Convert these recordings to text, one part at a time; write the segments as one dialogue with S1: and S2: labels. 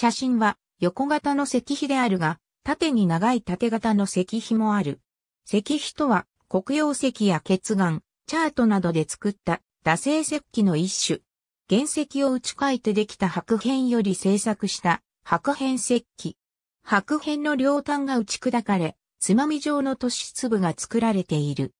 S1: 写真は横型の石碑であるが、縦に長い縦型の石碑もある。石碑とは、黒曜石や血岩、チャートなどで作った打製石器の一種。原石を打ち替えてできた白片より製作した白片石器。白片の両端が打ち砕かれ、つまみ状の突市粒が作られている。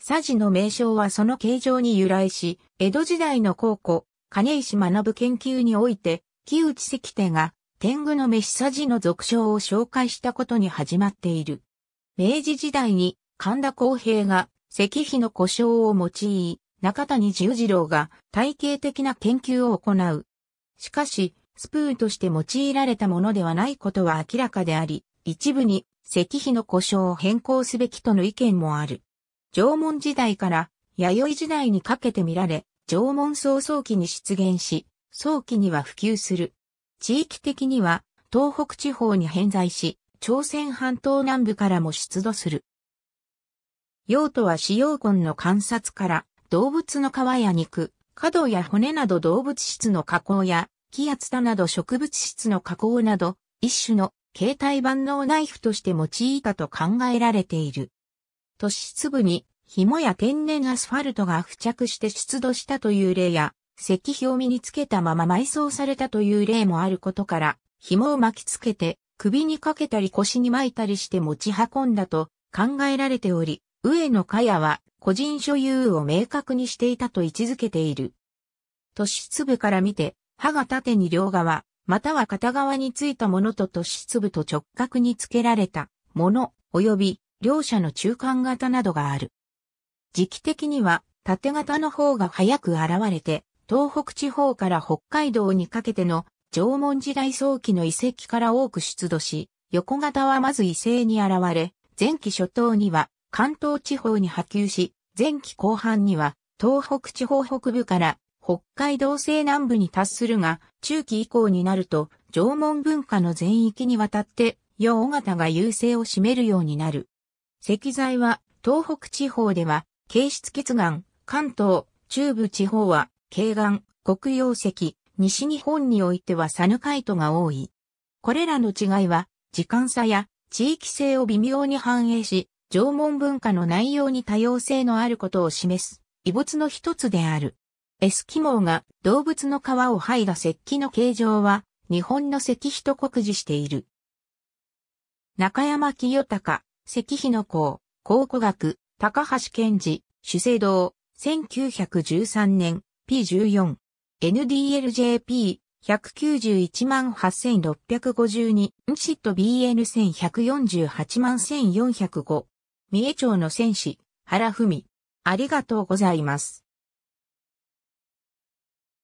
S1: サジの名称はその形状に由来し、江戸時代の高校、金石学研究において、木内石手が天狗の飯さじの俗称を紹介したことに始まっている。明治時代に神田公平が石碑の故障を用い、中谷十次郎が体系的な研究を行う。しかし、スプーンとして用いられたものではないことは明らかであり、一部に石碑の故障を変更すべきとの意見もある。縄文時代から弥生時代にかけて見られ、縄文早々期に出現し、早期には普及する。地域的には東北地方に偏在し、朝鮮半島南部からも出土する。用途は使用痕の観察から動物の皮や肉、角や骨など動物質の加工や気圧田など植物質の加工など一種の携帯万能ナイフとして用いたと考えられている。都市部に紐や天然アスファルトが付着して出土したという例や石碑を身につけたまま埋葬されたという例もあることから、紐を巻きつけて、首にかけたり腰に巻いたりして持ち運んだと考えられており、上野茅は個人所有を明確にしていたと位置づけている。突出部から見て、歯が縦に両側、または片側についたものと突出部と直角につけられたもの、及び両者の中間型などがある。時期的には縦型の方が早く現れて、東北地方から北海道にかけての縄文時代早期の遺跡から多く出土し、横型はまず異性に現れ、前期初頭には関東地方に波及し、前期後半には東北地方北部から北海道西南部に達するが、中期以降になると縄文文化の全域にわたって洋型が優勢を占めるようになる。石材は東北地方では、形質結岩、関東、中部地方は慶岩、黒曜石、西日本においてはサヌカイトが多い。これらの違いは、時間差や地域性を微妙に反映し、縄文文化の内容に多様性のあることを示す、遺物の一つである。エスキモーが動物の皮を剥いだ石器の形状は、日本の石碑と酷似している。中山清隆、石碑の子、考古学、高橋健治、主制道、1913年、P14、NDLJP、1918652ンシット b n 1 4 8 1 4 0 5三重町の戦士原文ありがとうございます